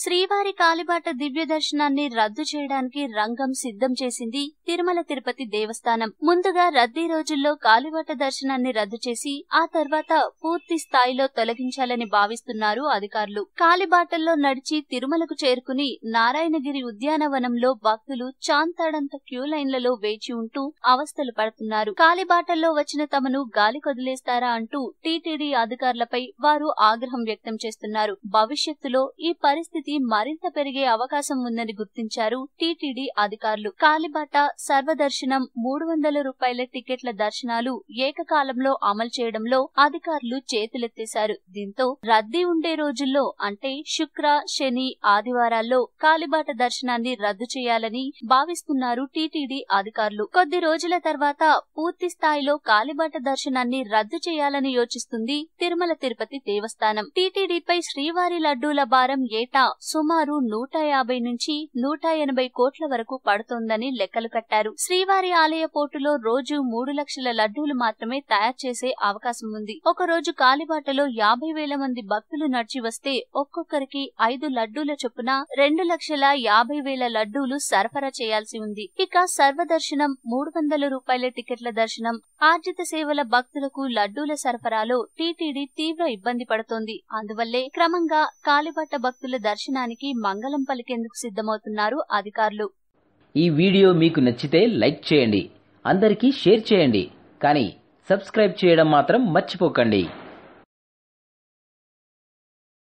శ్రీవారి కాలిబాట దివ్య దర్శనాన్ని రద్దు చేయడానికి రంగం సిద్ధం చేసింది తిరుమల తిరుపతి దేవస్థానం ముందుగా రద్దీ రోజుల్లో కాలిబాట దర్శనాన్ని రద్దు చేసి ఆ తర్వాత పూర్తి స్థాయిలో తొలగించాలని భావిస్తున్నారు అధికారులు కాలిబాటల్లో నడిచి తిరుమలకు చేరుకుని నారాయణగిరి ఉద్యానవనంలో భక్తులు చాంతాడంత క్యూ లైన్లలో వేచి ఉంటూ అవస్థలు పడుతున్నారు కాలిబాటల్లో వచ్చిన తమను గాలి కొదిలేస్తారా అంటూ టీటీడీ అధికారులపై వారు ఆగ్రహం వ్యక్తం చేస్తున్నారు భవిష్యత్తులో ఈ పరిస్థితి పరిస్థితి మరింత పెరిగే అవకాశం ఉందని గుర్తించారు టీటీడీ అధికారులు కాలిబాట సర్వదర్శనం మూడు వందల రూపాయల టికెట్ల దర్శనాలు ఏకకాలంలో అమలు చేయడంలో అధికారులు చేతులెత్తేశారు దీంతో రద్దీ ఉండే రోజుల్లో అంటే శుక్ర శని ఆదివారాల్లో కాలిబాట దర్శనాన్ని రద్దు చేయాలని భావిస్తున్నారు టీటీడీ అధికారులు కొద్ది రోజుల తర్వాత పూర్తి స్థాయిలో కాలిబాట దర్శనాన్ని రద్దు చేయాలని యోచిస్తుంది తిరుమల తిరుపతి దేవస్థానం టీటీడీపై శ్రీవారి లడ్డూల భారం ఏటా సుమారు నూట యాభై నుంచి నూట ఎనభై కోట్ల వరకు పడుతోందని లెక్కలు కట్టారు శ్రీవారి ఆలయ పోర్టులో రోజు మూడు లక్షల లడ్డూలు మాత్రమే తయారు చేసే అవకాశం ఉంది ఒక రోజు కాలిబాటలో యాభై వేల మంది భక్తులు నడిచి వస్తే ఒక్కొక్కరికి ఐదు లడ్డూల చొప్పున రెండు లక్షల యాభై వేల లడ్డూలు సరఫరా చేయాల్సి ఉంది ఇక సర్వదర్శనం మూడు వందల రూపాయల టికెట్ల దర్శనం ఆర్జిత సేవల భక్తులకు లడ్డూల సరఫరాలో టీటీడీ తీవ్ర ఇబ్బంది పడుతోంది అందువల్లే క్రమంగా కాలిబాట భక్తుల దర్శనం దర్శనానికి మంగళం పలికేందుకు సిద్ధమవుతున్నారు అధికారులు ఈ వీడియో మీకు నచ్చితే లైక్ చేయండి అందరికీ షేర్ చేయండి కానీ సబ్స్క్రైబ్ చేయడం మాత్రం మర్చిపోకండి